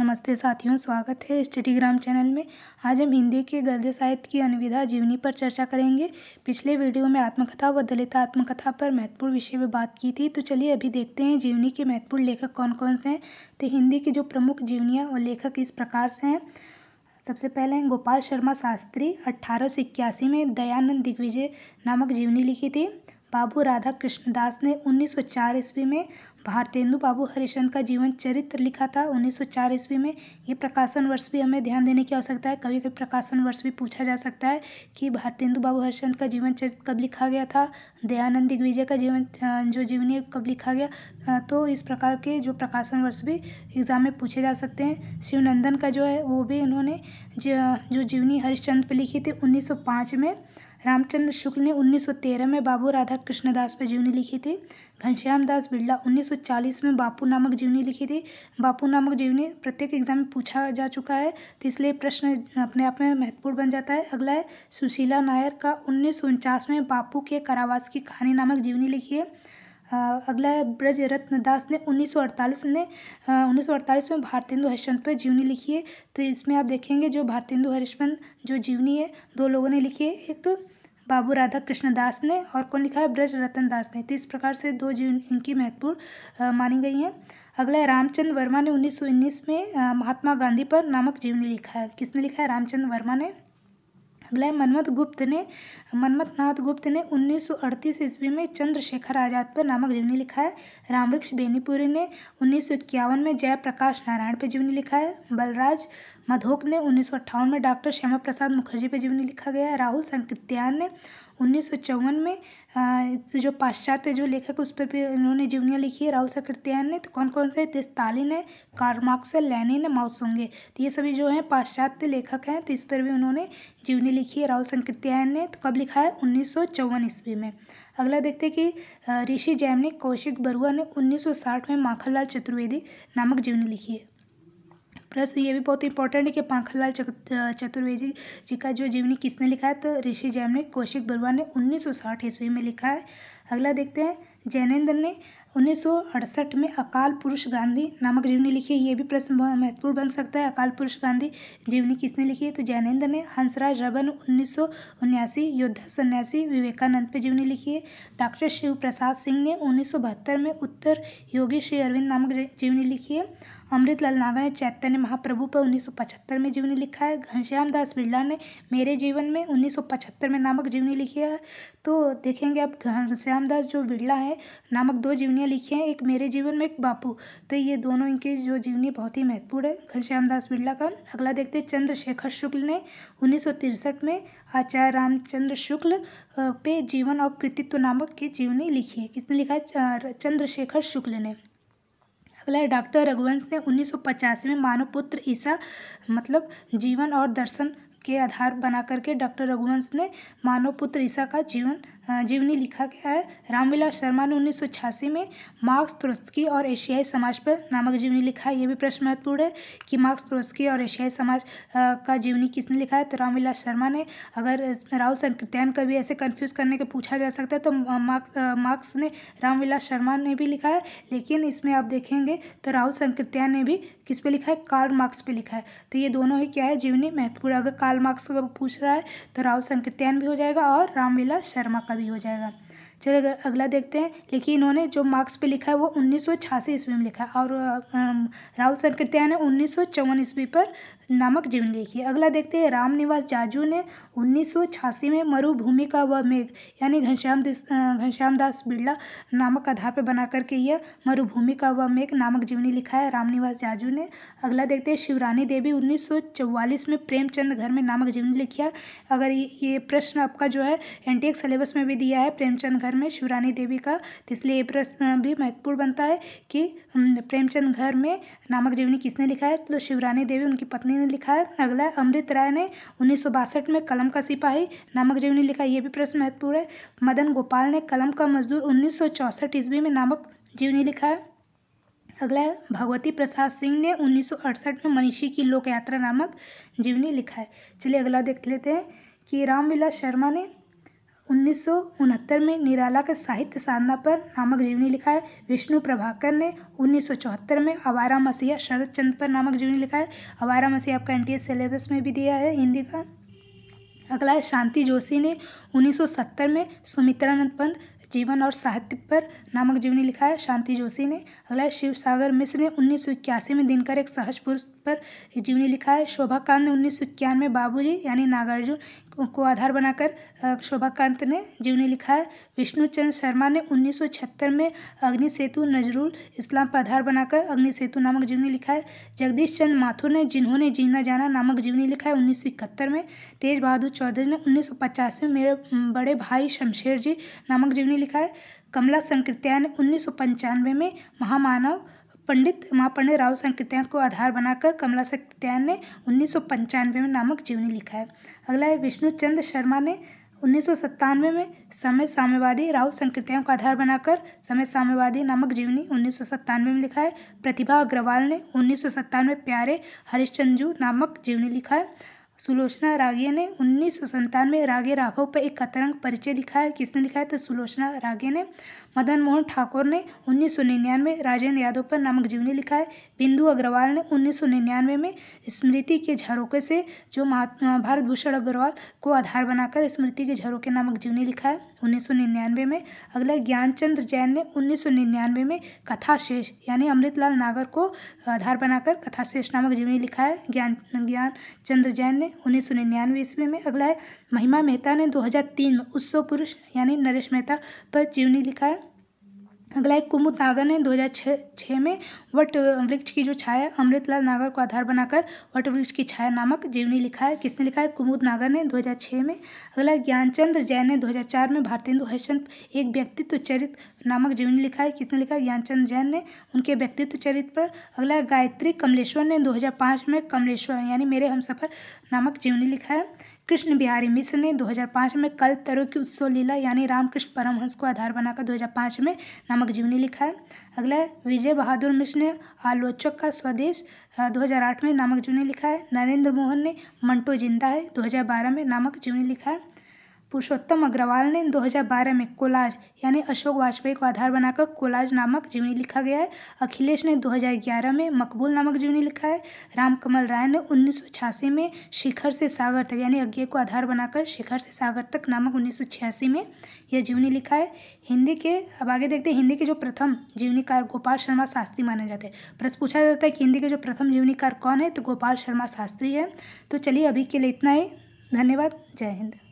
नमस्ते साथियों स्वागत है स्टडीग्राम चैनल में आज हम हिंदी के गद्य साहित्य की अनविधा जीवनी पर चर्चा करेंगे पिछले वीडियो में आत्मकथा व दलित आत्मकथा पर महत्वपूर्ण विषय में बात की थी तो चलिए अभी देखते हैं जीवनी के महत्वपूर्ण लेखक कौन कौन से हैं तो हिंदी के जो प्रमुख जीवनियाँ और लेखक इस प्रकार से हैं सबसे पहले हैं गोपाल शर्मा शास्त्री अट्ठारह में दयानंद दिग्विजय नामक जीवनी लिखी थी बाबू राधा कृष्णदास ने 1904 ईस्वी में भारतेंदु बाबू हरिश्चंद्र का जीवन चरित्र लिखा था 1904 ईस्वी में ये प्रकाशन वर्ष भी हमें ध्यान देने की आवश्यकता है कभी कभी प्रकाशन वर्ष भी पूछा जा सकता है कि भारतेंदु बाबू हरिश्चंद्र का जीवन चरित्र कब लिखा गया था दयानंद दिग्विजय का जीवन जो जीवनी कब लिखा गया तो इस प्रकार के जो प्रकाशन वर्ष भी एग्ज़ाम में पूछे जा सकते हैं शिवनंदन का जो है वो भी उन्होंने जो जीवनी हरिश्चंद्र पर लिखी थी उन्नीस में रामचंद्र शुक्ल ने 1913 में बाबू राधा कृष्णदास पर जीवनी लिखी थी घनश्याम दास बिरला 1940 में बापू नामक जीवनी लिखी थी बापू नामक जीवनी प्रत्येक एग्जाम में पूछा जा चुका है तो इसलिए प्रश्न अपने आप में महत्वपूर्ण बन जाता है अगला है सुशीला नायर का उन्नीस में बापू के कारावास की कहानी नामक जीवनी लिखी है अगला है ब्रज रत्न दास ने 1948 ने 1948 में भारतेंदु हरिश्चंद पर जीवनी लिखी है तो इसमें आप देखेंगे जो भारतेंदु हरिश्चंद जो जीवनी है दो लोगों ने लिखी है एक बाबू राधा कृष्ण दास ने और कौन लिखा है ब्रज रतन दास ने तो इस प्रकार से दो जीवन इनकी महत्वपूर्ण मानी गई हैं अगला है रामचंद्र वर्मा ने 1919 में महात्मा गांधी पर नामक जीवनी लिखा है किसने लिखा है रामचंद्र वर्मा ने वह मनमथ गुप्त ने मनमथ नाथ गुप्त ने 1938 ईस्वी में चंद्रशेखर आज़ाद पर नामक जीवनी लिखा है रामवृक्ष बेनीपुरी ने उन्नीस में जयप्रकाश नारायण पर जीवनी लिखा है बलराज मधोक ने उन्नीस में डॉक्टर श्यामा प्रसाद मुखर्जी पर जीवनी लिखा गया है राहुल संकृत्यान ने उन्नीस सौ चौवन में तो जो पाश्चात्य जो लेखक उस पर भी इन्होंने जीवनियाँ लिखी है राहुल सकृत्यान ने तो कौन कौन से थे स्टालिन है लैनिन लेनिन माउसोंगे तो ये सभी जो हैं पाश्चात्य लेखक हैं तो इस पर भी उन्होंने जीवनी लिखी है राहुल सकृत्यायन ने तो कब लिखा है उन्नीस सौ चौवन ईस्वी में अगला देखते हैं कि ऋषि जैम ने कौशिक बरुआ ने उन्नीस में माखनलाल चतुर्वेदी नामक जीवनी लिखी है प्रश्न ये भी बहुत इंपॉर्टेंट है कि पाखनलाल चतुर्वेदी जी का जो जीवनी किसने लिखा है तो ऋषि जैम ने कौशिक बरुआ ने साठ ईस्वी में लिखा है अगला देखते हैं जैनेन्द्र ने उन्नीस में अकाल पुरुष गांधी नामक जीवनी लिखी है ये भी प्रश्न महत्वपूर्ण बन सकता है अकाल पुरुष गांधी जीवनी किसने लिखी है तो जैनेन्द्र ने हंसराज रबन उन्नीस योद्धा सन्यासी विवेकानंद पे जीवनी लिखी है डॉक्टर शिव प्रसाद सिंह ने उन्नीस में उत्तर योगी श्री अरविंद नामक जीवनी लिखी है अमृतलाल नागर ने चैतन्य महाप्रभु पर 1975 में जीवनी लिखा है घनश्याम दास बिरला ने मेरे जीवन में 1975 में नामक जीवनी लिखी है तो देखेंगे आप घनश्याम दास जो बिरला है नामक दो जीवनियाँ लिखी हैं एक मेरे जीवन में एक बापू तो ये दोनों इनकी जो जीवनी बहुत ही महत्वपूर्ण है घनश्याम दास बिरला का अगला देखते हैं चंद्रशेखर शुक्ल ने उन्नीस में आचार्य रामचंद्र शुक्ल पे जीवन और कृतित्व नामक की जीवनी लिखी है किसने लिखा है चंद्रशेखर शुक्ल ने अगला है डॉक्टर रघुवंश ने उन्नीस में मानव पुत्र ईसा मतलब जीवन और दर्शन के आधार बना करके डॉक्टर रघुवंश ने मानव पुत्र ईसा का जीवन हाँ, जीवनी लिखा गया है रामविलास शर्मा ने उन्नीस में मार्क्स तुरस्की और एशियाई समाज पर नामक जीवनी लिखा है ये भी प्रश्न महत्वपूर्ण है कि मार्क्स तुरस्की और एशियाई समाज का जीवनी किसने लिखा है तो रामविलास शर्मा ने अगर इसमें राहुल संकृत्यान का भी ऐसे कन्फ्यूज़ करने के पूछा जा सकता है तो मार्क्स मार्क्स ने रामविलास शर्मा ने भी लिखा है लेकिन इसमें आप देखेंगे तो राहुल संकृत्यान ने भी किस पे लिखा है कार्ल मार्क्स पे लिखा है तो ये दोनों ही क्या है जीवनी महत्वपूर्ण अगर कार्ल मार्क्स का पूछ रहा है तो राहुल संकृत्यान भी हो जाएगा और रामविलास शर्मा का भी हो जाएगा चलिए अगला देखते हैं लेकिन इन्होंने जो मार्क्स पे लिखा है वो उन्नीस ईस्वी में लिखा है और राहुल संकृत्याय ने उन्नीस सौ ईस्वी पर नामक जीवन लिखी है अगला देखते हैं रामनिवास जाजू ने उन्नीस में मरुभूमि का व मेघ यानी घनश्याम घनश्याम दास बिरला नामक आधार पर बना करके यह मरुभूमि का व मेघ नामक जीवनी लिखा है रामनिवास जाजू ने अगला देखते हैं शिवरानी देवी उन्नीस में प्रेमचंद घर में नामक जीवनी लिखी अगर ये प्रश्न आपका जो है एन सिलेबस में भी दिया है प्रेमचंद घर में शिवरानी देवी का तो इसलिए ये प्रश्न भी महत्वपूर्ण बनता है कि प्रेमचंद घर में नामक जीवनी किसने लिखा है तो शिवरानी देवी उनकी पत्नी ने लिखा है अगला अमृत राय ने उन्नीस में कलम का सिपाही नामक जीवनी लिखा ये भी प्रश्न महत्वपूर्ण है मदन गोपाल ने कलम का मजदूर उन्नीस ईस्वी में नामक जीवनी लिखा है अगला है भगवती प्रसाद सिंह ने 1968 में मनीषी की लोक यात्रा नामक जीवनी लिखा है चलिए अगला देख लेते हैं कि रामविलास शर्मा ने उन्नीस में निराला के साहित्य साधना पर नामक जीवनी लिखा है विष्णु प्रभाकर ने 1974 में अवारा मसीहा शरद चंद पर नामक जीवनी लिखा है अवारा मसीहा आपका एन सिलेबस में भी दिया है हिंदी का अगला है शांति जोशी ने 1970 में सुमित्रानंद पंत जीवन और साहित्य पर नामक जीवनी लिखा है शांति जोशी ने अगला है शिव सागर मिश्र ने उन्नीस में दिनकर एक सहज पुरुष पर जीवनी लिखा है शोभा कांत ने उन्नीस सौ बाबूजी यानी नागार्जुन को आधार बनाकर शोभाकांत ने जिन्हें लिखा है विष्णुचंद शर्मा ने 1976 में अग्नि सेतु नजरुल इस्लाम पर आधार बनाकर अग्नि सेतु नामक जीवनी लिखा है जगदीश चंद माथुर ने जिन्होंने जीना जाना नामक जीवनी लिखा है उन्नीस में तेज बहादुर चौधरी ने उन्नीस में मेरे बड़े भाई शमशेर जी नामक जीवनी लिखा है कमला संकृत्या ने उन्नीस में महामानव पंडित मापण्य राव संकृत्यान को आधार बनाकर कमला संकृत्यान ने उन्नीस में नामक जीवनी लिखा है अगला है विष्णु चंद्र शर्मा ने उन्नीस में समय साम्यवादी राहुल संकीर्तन का आधार बनाकर समय साम्यवादी नामक जीवनी उन्नीस में लिखा है प्रतिभा अग्रवाल ने उन्नीस में प्यारे हरिश्चंद्र नामक जीवनी लिखा है सुलोचना रागे ने उन्नीस सौ संतानवे रागे राघव पर एक कतरंग परिचय लिखा है किसने लिखा है तो सुलोचना रागे ने मदन मोहन ठाकुर ने उन्नीस सौ निन्यानवे राजेंद्र यादव पर नामक जीवनी लिखा है बिंदु अग्रवाल ने उन्नीस सौ निन्यानवे में स्मृति के झरोके से जो महात्मा भारत भूषण अग्रवाल को आधार बनाकर स्मृति के झरोके नामक जीवनी लिखा है उन्नीस सौ निन्यानवे में अगला ज्ञानचंद्र जैन ने उन्नीस सौ निन्यानवे में कथाशेष यानी अमृतलाल नागर को आधार बनाकर कथाशेष नामक जीवनी लिखा है ज्ञान ज्ञान चंद्र जैन ने में उन्नीस सौ निन्यानवे ईस्वी में अगला है महिमा मेहता ने 2003 में उत्सव पुरुष यानी नरेश मेहता पर जीवनी लिखा है अगला एक कुमुद नागन है 2006 में वट वृक्ष की जो छाया अमृतलाल नागर को आधार बनाकर वट वृक्ष की छाया नामक जीवनी लिखा है किसने लिखा है कुमुद नागर ने 2006 में अगला ज्ञानचंद्र जैन ने 2004 में भारतेंदु हरिश्चंद एक व्यक्तित्व चरित्र नामक जीवनी लिखा है किसने लिखा है ज्ञानचंद जैन ने उनके व्यक्तित्व चरित्र पर अगला गायत्री कमलेश्वर ने दो में कमलेश्वर यानी मेरे हम नामक जीवनी लिखा है कृष्ण बिहारी मिश्र ने 2005 में कल तरु की उत्सव लीला यानी रामकृष्ण परमहंस को आधार बनाकर 2005 में नामक जीवनी लिखा है अगला विजय बहादुर मिश्र ने आलोचक का स्वदेश 2008 में नामक जीवनी लिखा है नरेंद्र मोहन ने मंटो जिंदा है 2012 में नामक जीवनी लिखा है पुरुषोत्तम अग्रवाल ने 2012 में कोलाज यानी अशोक वाजपेयी को आधार बनाकर कोलाज नामक जीवनी लिखा गया है अखिलेश ने 2011 में मकबूल नामक जीवनी लिखा है रामकमल राय ने उन्नीस में शिखर से सागर तक यानी अज्ञे को आधार बनाकर शिखर से सागर तक नामक उन्नीस में यह जीवनी लिखा है हिंदी के अब आगे देखते हैं हिंदी के जो प्रथम जीवनीकार गोपाल शर्मा शास्त्री माने जाते हैं प्रश्न पूछा जाता है कि हिंदी के जो प्रथम जीवनीकार कौन है तो गोपाल शर्मा शास्त्री है तो चलिए अभी के लिए इतना ही धन्यवाद जय हिंद